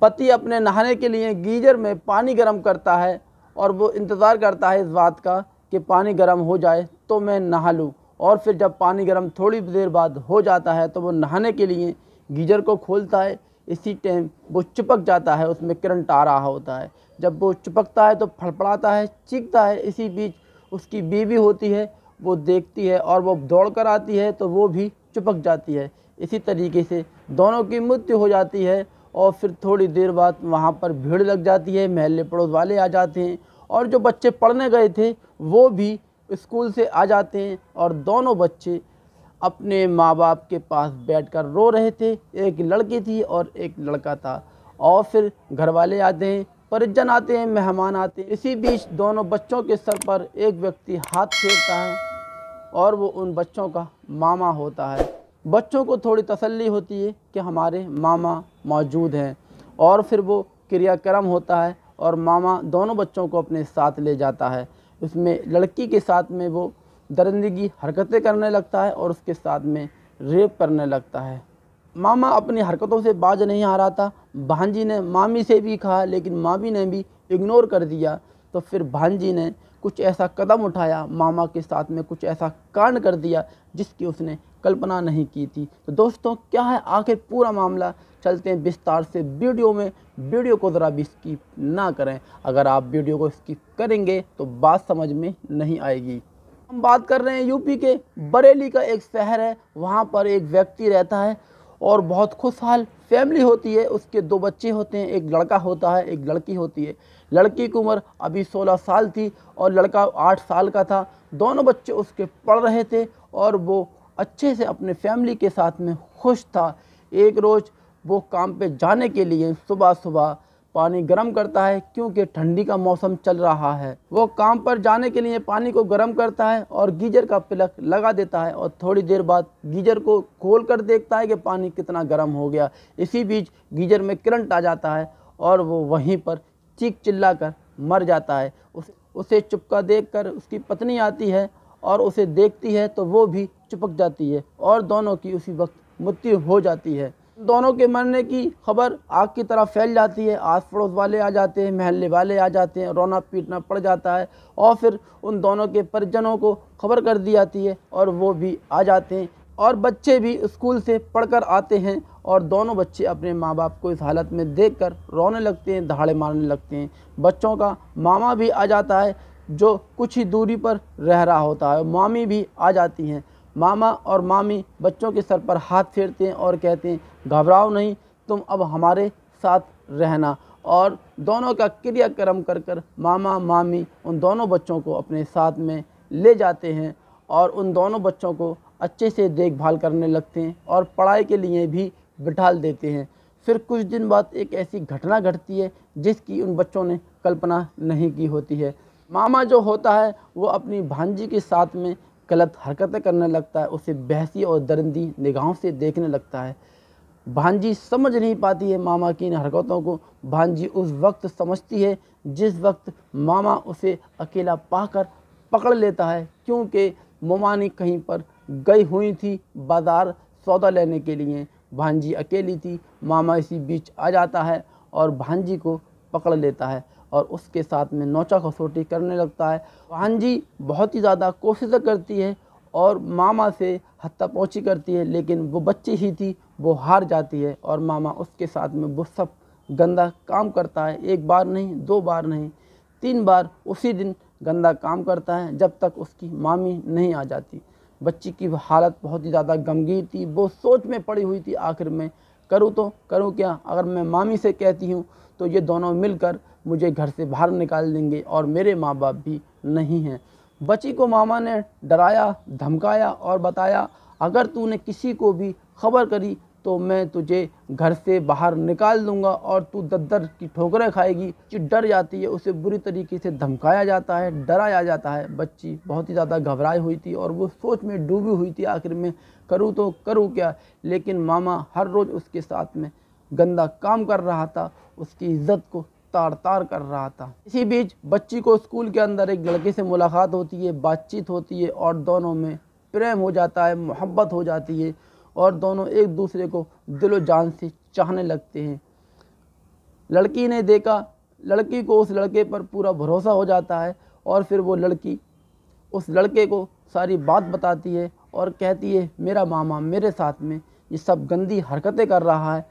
पति अपने नहाने के लिए गीजर में पानी गर्म करता है और वो इंतज़ार करता है इस बात का कि पानी गर्म हो जाए तो मैं नहा लूँ और फिर जब पानी गर्म थोड़ी देर बाद हो जाता है तो वो नहाने के लिए गीजर को खोलता है इसी टाइम वो चिपक जाता है उसमें करंट आ रहा होता है जब वो चिपकता है तो फड़फड़ाता है चीखता है इसी बीच उसकी बीवी होती है वो देखती है और वो दौड़ कर आती है तो वो भी चिपक जाती है इसी तरीके से दोनों की मृत्यु हो जाती है और फिर थोड़ी देर बाद वहाँ पर भीड़ लग जाती है महल्ले पड़ोस वाले आ जाते हैं और जो बच्चे पढ़ने गए थे वो भी स्कूल से आ जाते हैं और दोनों बच्चे अपने माँ बाप के पास बैठकर रो रहे थे एक लड़की थी और एक लड़का था और फिर घर वाले आते हैं परिजन आते हैं मेहमान आते हैं इसी बीच दोनों बच्चों के सर पर एक व्यक्ति हाथ फेरता है और वो उन बच्चों का मामा होता है बच्चों को थोड़ी तसल्ली होती है कि हमारे मामा मौजूद हैं और फिर वो क्रियाक्रम होता है और मामा दोनों बच्चों को अपने साथ ले जाता है उसमें लड़की के साथ में वो दरंदगी हरकतें करने लगता है और उसके साथ में रेप करने लगता है मामा अपनी हरकतों से बाज नहीं आ रहा था भांजी ने मामी से भी कहा लेकिन मामी ने भी इग्नोर कर दिया तो फिर भांजी ने कुछ ऐसा कदम उठाया मामा के साथ में कुछ ऐसा कांड कर दिया जिसकी उसने कल्पना नहीं की थी तो दोस्तों क्या है आखिर पूरा मामला चलते हैं विस्तार से वीडियो में वीडियो को ज़रा भी स्किप ना करें अगर आप वीडियो को स्किप करेंगे तो बात समझ में नहीं आएगी हम बात कर रहे हैं यूपी के बरेली का एक शहर है वहाँ पर एक व्यक्ति रहता है और बहुत खुशहाल फैमिली होती है उसके दो बच्चे होते हैं एक लड़का होता है एक लड़की होती है लड़की की उम्र अभी 16 साल थी और लड़का 8 साल का था दोनों बच्चे उसके पढ़ रहे थे और वो अच्छे से अपने फैमिली के साथ में खुश था एक रोज़ वो काम पे जाने के लिए सुबह सुबह पानी गर्म करता है क्योंकि ठंडी का मौसम चल रहा है वो काम पर जाने के लिए पानी को गर्म करता है और गीजर का प्लग लगा देता है और थोड़ी देर बाद गीजर को खोल कर देखता है कि पानी कितना गर्म हो गया इसी बीच गीजर में करंट आ जाता है और वो वहीं पर चीख चिल्ला कर मर जाता है उस, उसे चुपका देख कर उसकी पत्नी आती है और उसे देखती है तो वो भी चिपक जाती है और दोनों की उसी वक्त मृत्यु हो जाती है दोनों के मरने की खबर आग की तरह फैल जाती है आस पड़ोस वाले आ जाते हैं महल्ले वाले आ जाते हैं रोना पीटना पड़ जाता है और फिर उन दोनों के परिजनों को खबर कर दी जाती है और वो भी आ जाते हैं और बच्चे भी स्कूल से पढ़कर आते हैं और दोनों बच्चे अपने माँ बाप को इस हालत में देखकर रोने लगते हैं दहाड़े मारने लगते हैं बच्चों का मामा भी आ जाता है जो कुछ ही दूरी पर रह रहा होता है मामी भी आ जाती हैं मामा और मामी बच्चों के सर पर हाथ फेरते हैं और कहते हैं घबराओ नहीं तुम अब हमारे साथ रहना और दोनों का क्रियाक्रम कर कर मामा मामी उन दोनों बच्चों को अपने साथ में ले जाते हैं और उन दोनों बच्चों को अच्छे से देखभाल करने लगते हैं और पढ़ाई के लिए भी बिठा देते हैं फिर कुछ दिन बाद एक ऐसी घटना घटती है जिसकी उन बच्चों ने कल्पना नहीं की होती है मामा जो होता है वो अपनी भांजी के साथ में गलत हरकतें करने लगता है उसे बहसी और दरंदी निगाहों से देखने लगता है भांजी समझ नहीं पाती है मामा की इन हरकतों को भांजी उस वक्त समझती है जिस वक्त मामा उसे अकेला पाकर पकड़ लेता है क्योंकि मोमानी कहीं पर गई हुई थी बाज़ार सौदा लेने के लिए भांजी अकेली थी मामा इसी बीच आ जाता है और भांजी को पकड़ लेता है और उसके साथ में नोचा खसोटी करने लगता है वाहन जी बहुत ही ज़्यादा कोशिशें करती है और मामा से हत्या पहुँची करती है लेकिन वो बच्ची ही थी वो हार जाती है और मामा उसके साथ में वो सब गंदा काम करता है एक बार नहीं दो बार नहीं तीन बार उसी दिन गंदा काम करता है जब तक उसकी मामी नहीं आ जाती बच्ची की हालत बहुत ही ज़्यादा गमगीर थी वो सोच में पड़ी हुई थी आखिर में करूँ तो करूँ क्या अगर मैं मामी से कहती हूँ तो ये दोनों मिलकर मुझे घर से बाहर निकाल देंगे और मेरे माँ बाप भी नहीं हैं बच्ची को मामा ने डराया धमकाया और बताया अगर तूने किसी को भी खबर करी तो मैं तुझे घर से बाहर निकाल दूंगा और तू दद्दर की ठोकरें खाएगी जो डर जाती है उसे बुरी तरीके से धमकाया जाता है डराया जाता है बच्ची बहुत ही ज़्यादा घबराई हुई थी और वो सोच में डूबी हुई थी आखिर में करूँ तो करूँ क्या लेकिन मामा हर रोज़ उसके साथ में गंदा काम कर रहा था उसकी इज़्ज़त को तार तार कर रहा था इसी बीच बच्ची को स्कूल के अंदर एक लड़के से मुलाकात होती है बातचीत होती है और दोनों में प्रेम हो जाता है मोहब्बत हो जाती है और दोनों एक दूसरे को दिलो जान से चाहने लगते हैं लड़की ने देखा लड़की को उस लड़के पर पूरा भरोसा हो जाता है और फिर वो लड़की उस लड़के को सारी बात बताती है और कहती है मेरा मामा मेरे साथ में ये सब गंदी हरकतें कर रहा है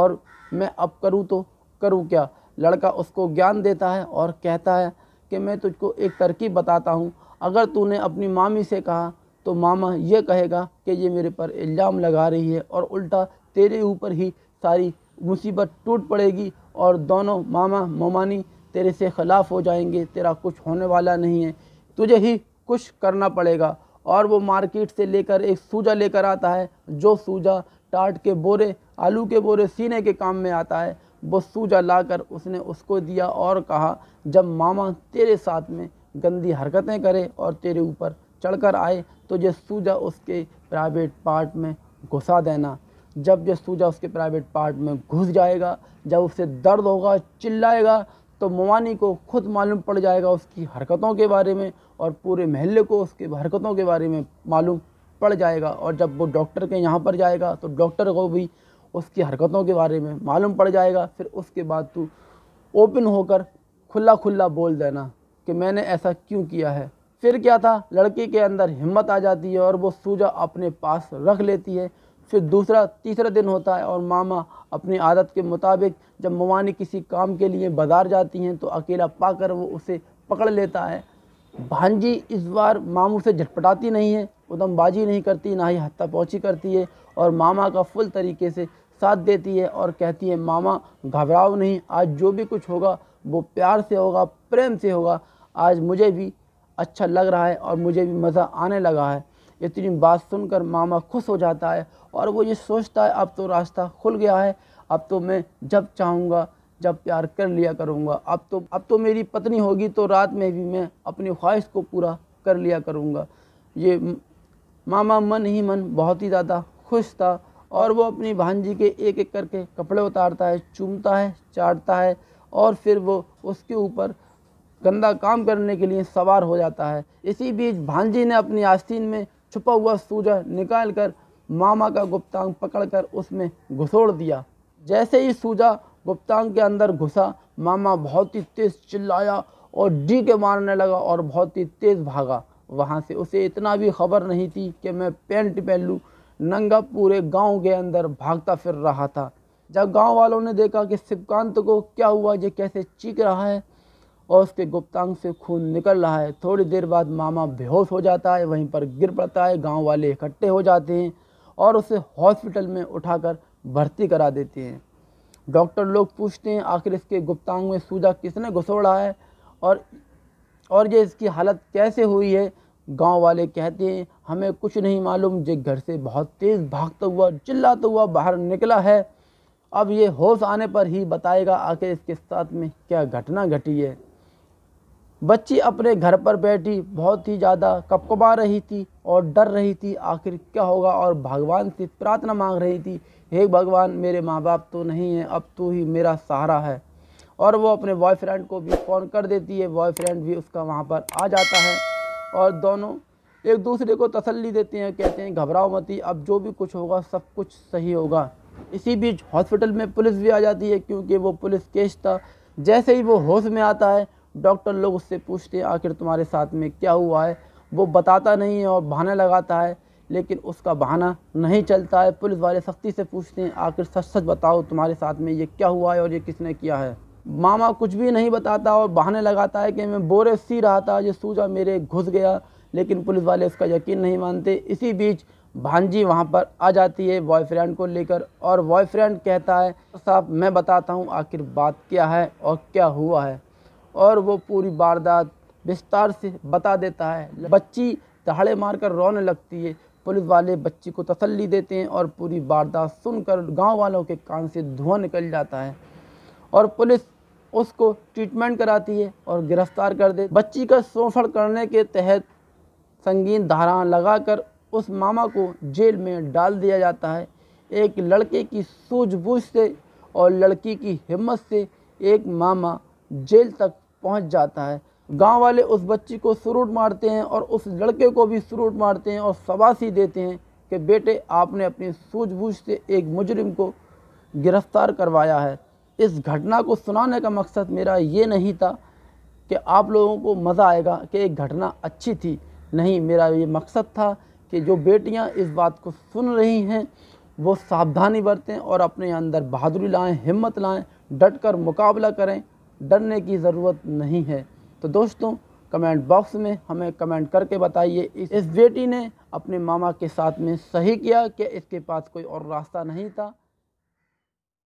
और मैं अब करूँ तो करूँ क्या लड़का उसको ज्ञान देता है और कहता है कि मैं तुझको एक तरकीब बताता हूँ अगर तूने अपनी मामी से कहा तो मामा ये कहेगा कि ये मेरे पर इल्ज़ाम लगा रही है और उल्टा तेरे ऊपर ही सारी मुसीबत टूट पड़ेगी और दोनों मामा मोमानी तेरे से ख़िलाफ़ हो जाएंगे तेरा कुछ होने वाला नहीं है तुझे ही कुछ करना पड़ेगा और वो मार्केट से लेकर एक सूजा लेकर आता है जो सूजा टाट के बोरे आलू के बोरे सीने के काम में आता है वो सूजा लाकर उसने उसको दिया और कहा जब मामा तेरे साथ में गंदी हरकतें करे और तेरे ऊपर चढ़कर आए तो ये सूजा उसके प्राइवेट पार्ट में घुसा देना जब ये सूजा उसके प्राइवेट पार्ट में घुस जाएगा जब उसे दर्द होगा चिल्लाएगा तो मवानी को खुद मालूम पड़ जाएगा उसकी हरकतों के बारे में और पूरे महल्ले को उसके हरकतों के बारे में मालूम पड़ जाएगा और जब वो डॉक्टर के यहाँ पर जाएगा तो डॉक्टर को भी उसकी हरकतों के बारे में मालूम पड़ जाएगा फिर उसके बाद तू ओपन होकर खुला खुला बोल देना कि मैंने ऐसा क्यों किया है फिर क्या था लड़के के अंदर हिम्मत आ जाती है और वो सूजा अपने पास रख लेती है फिर दूसरा तीसरा दिन होता है और मामा अपनी आदत के मुताबिक जब मवानी किसी काम के लिए बाज़ार जाती हैं तो अकेला पाकर वो उसे पकड़ लेता है भांजी इस बार मामू से झटपटाती नहीं है उदमबाजी नहीं करती ना ही पहुँची करती है और मामा का फुल तरीके से साथ देती है और कहती है मामा घबराओ नहीं आज जो भी कुछ होगा वो प्यार से होगा प्रेम से होगा आज मुझे भी अच्छा लग रहा है और मुझे भी मज़ा आने लगा है इतनी बात सुनकर मामा खुश हो जाता है और वो ये सोचता है अब तो रास्ता खुल गया है अब तो मैं जब चाहूँगा जब प्यार कर लिया करूँगा अब तो अब तो मेरी पत्नी होगी तो रात में भी मैं अपनी ख्वाहिश को पूरा कर लिया करूँगा ये मामा मन ही मन बहुत ही ज़्यादा खुश था और वो अपनी भांजी के एक एक करके कपड़े उतारता है चूमता है चाटता है और फिर वो उसके ऊपर गंदा काम करने के लिए सवार हो जाता है इसी बीच भांजी ने अपनी आस्तीन में छुपा हुआ सूजा निकाल कर मामा का गुप्तांग पकड़कर उसमें घुसोड़ दिया जैसे ही सूजा गुप्तांग के अंदर घुसा मामा बहुत ही तेज़ चिल्लाया और डी के मारने लगा और बहुत ही तेज़ भागा वहाँ से उसे इतना भी खबर नहीं थी कि मैं पेंट पहन लूँ नंगा पूरे गांव के अंदर भागता फिर रहा था जब गांव वालों ने देखा कि शिवकांत को क्या हुआ ये कैसे चीख रहा है और उसके गुप्तांग से खून निकल रहा है थोड़ी देर बाद मामा बेहोश हो जाता है वहीं पर गिर पड़ता है गाँव वाले इकट्ठे हो जाते हैं और उसे हॉस्पिटल में उठाकर भर्ती करा देते हैं डॉक्टर लोग पूछते हैं आखिर इसके गुप्तांग में सूजा किसने घुसोड़ा है और और ये इसकी हालत कैसे हुई है गांव वाले कहते हैं हमें कुछ नहीं मालूम ये घर से बहुत तेज़ भागता हुआ चिल्लाता हुआ बाहर निकला है अब ये होश आने पर ही बताएगा आखिर इसके साथ में क्या घटना घटी है बच्ची अपने घर पर बैठी बहुत ही ज़्यादा कपकपा रही थी और डर रही थी आखिर क्या होगा और भगवान से प्रार्थना मांग रही थी हे भगवान मेरे माँ बाप तो नहीं है अब तो ही मेरा सहारा है और वो अपने बॉयफ्रेंड को भी फ़ोन कर देती है बॉयफ्रेंड भी उसका वहाँ पर आ जाता है और दोनों एक दूसरे को तसल्ली देते हैं कहते हैं घबराओ मती अब जो भी कुछ होगा सब कुछ सही होगा इसी बीच हॉस्पिटल में पुलिस भी आ जाती है क्योंकि वो पुलिस केस था जैसे ही वो होश में आता है डॉक्टर लोग उससे पूछते हैं आखिर तुम्हारे साथ में क्या हुआ है वो बताता नहीं है और बहाना लगाता है लेकिन उसका बहाना नहीं चलता है पुलिस वाले सख्ती से पूछते हैं आखिर सच सच बताओ तुम्हारे साथ में ये क्या हुआ है और ये किसने किया है मामा कुछ भी नहीं बताता और बहाने लगाता है कि मैं बोरे सी रहा था ये सूजा मेरे घुस गया लेकिन पुलिस वाले इसका यकीन नहीं मानते इसी बीच भांजी वहाँ पर आ जाती है बॉयफ्रेंड को लेकर और बॉयफ्रेंड कहता है साहब मैं बताता हूँ आखिर बात क्या है और क्या हुआ है और वो पूरी वारदात विस्तार से बता देता है बच्ची दहाड़े मारकर रोने लगती है पुलिस वाले बच्ची को तसल्ली देते हैं और पूरी वारदात सुनकर गांव वालों के कान से धुआं निकल जाता है और पुलिस उसको ट्रीटमेंट कराती है और गिरफ्तार कर दे बच्ची का सोफड़ करने के तहत संगीन धारा लगाकर उस मामा को जेल में डाल दिया जाता है एक लड़के की सूझबूझ से और लड़की की हिम्मत से एक मामा जेल तक पहुंच जाता है गांव वाले उस बच्ची को सुरूट मारते हैं और उस लड़के को भी सुरूट मारते हैं और सबासी देते हैं कि बेटे आपने अपनी सूझबूझ से एक मुजरिम को गिरफ़्तार करवाया है इस घटना को सुनाने का मकसद मेरा ये नहीं था कि आप लोगों को मज़ा आएगा कि एक घटना अच्छी थी नहीं मेरा ये मकसद था कि जो बेटियां इस बात को सुन रही हैं वो सावधानी बरतें और अपने अंदर बहादुरी लाएं हिम्मत लाएं डट कर मुकाबला करें डरने की ज़रूरत नहीं है तो दोस्तों कमेंट बॉक्स में हमें कमेंट करके बताइए इस बेटी ने अपने मामा के साथ में सही किया कि इसके पास कोई और रास्ता नहीं था